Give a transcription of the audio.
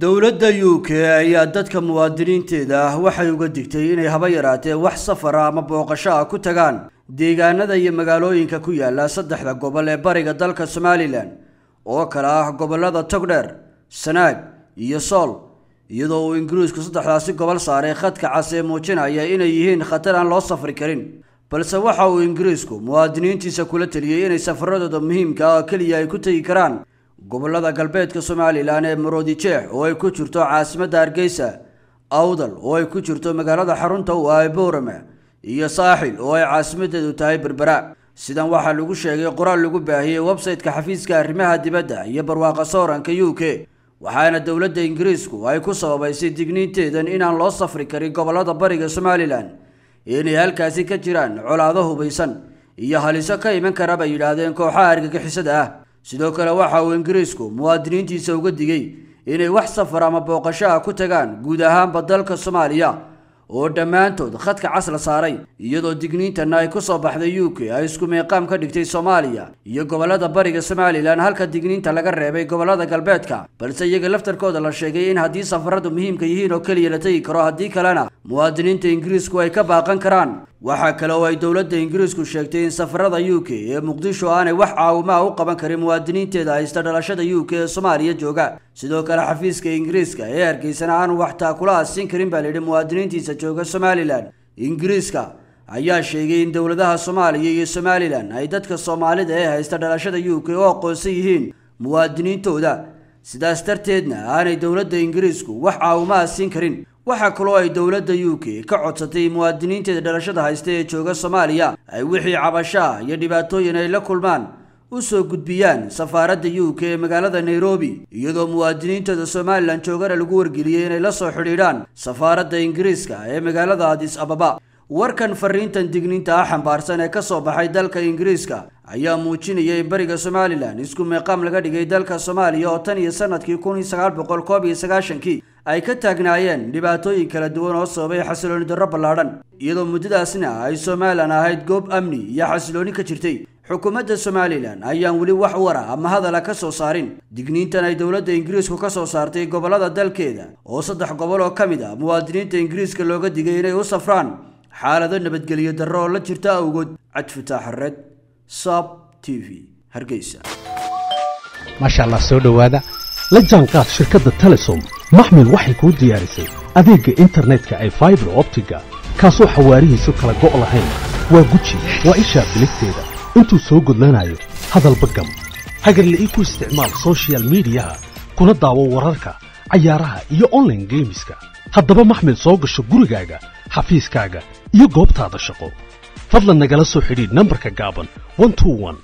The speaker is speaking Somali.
dowladda u k ayaa dadka muwaadiniinteeda ah waxay uga digtay inay haba yaraatee wax safara ama booqasho ah ku tagaan deegaanada iyo magaalooyinka ku yaala saddexda gobol ee bariga dalka somalilan oo kale ah gobollada togdheer sanaag iyo sool iyadoo uu ingiriisku saddexdaasi gobol saaray khadka cas ee muujinaya inay yihiin khatar aan loo safri karin balse waxa uu ingiriisku muwaadiniintiisa kula teliyey inay safaradooda muhiimka ah oo keliya ay ku tegi karaan gobollada galbeedka somalilan ee maroodijeex oo ay ku jirto caasimadda hargeysa awdal oo ay ku jirto magaalada xarunta u ah ee boorame iyo saaxil oo ay caasimadeedu tahay berbera sidan waxaa lagu sheegay qoraal lagu baahiyey websayte xafiiska arrimaha dibadda iyo barwaaqa sooranka u k waxaana dowladda ingiriisku ay ku sababaysay digniinteedan inaan loo safri karin gobolada bariga somalilan inay halkaasi ka jiraan colaado hubaysan iyo haliso ka iman kara bay yidhaahdeen kooxaha argagixisada ah sidoo kale waxa uu ingiriisku muwaadiniintiisa uga digey inay wax safar ama booqasho ah ku tagaan guud ahaanba dalka soomaaliya oo dhammaantood khadka cas la saaray iyadoo digniintana ay ku soo baxday u k ay isku meeqaam ka dhigtay soomaaliya iyo gobollada bariga somalilan halka digniinta laga reebay gobollada galbeedka balse iyaga laftarkooda la sheegay in haddii safaradu muhiimka yihiin oo keliya la tegi karo haddii kalena muwaadiniinta ingiriisku ay ka baaqan karaan waxaa kale oo ay dowladda ingiriisku sheegtay in safarada u k ee muqdisho aanay wax caawimaha u qaban karin muwaadiniinteeda haysta dhalashada u k ee soomaaliya jooga sidoo kale xafiiska ingiriiska ee hargeysana aanu wax taakulaha siin karin baa layidhi muwaadiniintiisa jooga somalilan ingiriiska ayaa sheegay in dowladaha soomaaliya iyo somalilan ay dadka soomaalida ee haysta dhalashada u k oo aqoonsan yihiin muwaadiniintooda sidaas darteedna aanay dowladda ingiriisku wax caawimaha siin karin waxaa kaloo ay dowladda u k ka codsatay muwaadiniinteeda dhalashada haysta ee jooga soomaaliya ay wixii cabashaa iyo dhibaatooyin ay la kulmaan u soo gudbiyaan safaaradda u k ee magaalada nairobi iyadoo muwaadiniinteeda somalilan joogana lagu wargeliyey inay la soo xidhiidhaan safaaradda ingiriiska ee magaalada adis ababa warkan fariintan digniinta ah xambaarsan ee ka soo baxay dalka ingiriiska ayaa muujinaya in bariga somalilan isku meeqaam laga dhigay dalka soomaaliya oo tan iyo sannadkii kun iyo sagaal boqol koob iyo sagaashankii ay ka taagnaayeen dhibaatooyin kala duwan oo sababay xasilooni darro ballaadhan iyadoo muddadaasna ay somalilan ahayd goob amni iyo xasilooni ka jirtay xukuumadda somalilan ayaan weli wax wara ama hadala ka soo saarin digniintan ay dowladda ingiriisku ka soo saartay gobollada dalkeeda oo saddex gobol oo ka mid a ah muwaadiniinta ingiriiska looga digay inay u safraan xaalado nabadgelyo darro oo la jirta awgood cadfutaax red sab t v hargeysa maasha allah soo dhowaada la jaanqaad shirkadda telesom maxmed waxay kuu diyaarisay adeegga internetka ee faibar optiga kaasoo xawaarihiisu kala go' lahayn waa guji waa ishaa biligteeda intuu soo gudlanaayo hadalba gam hagarla'ii ku isticmaal sochial miidiyaha kuna daawo wararka cayaaraha iyo onlaine geemiska haddaba maxmed soo gasho gurigaaga xafiiskaaga iyo goobtaada shaqo fadlan nagala soo xidhiidh nambarka gaaban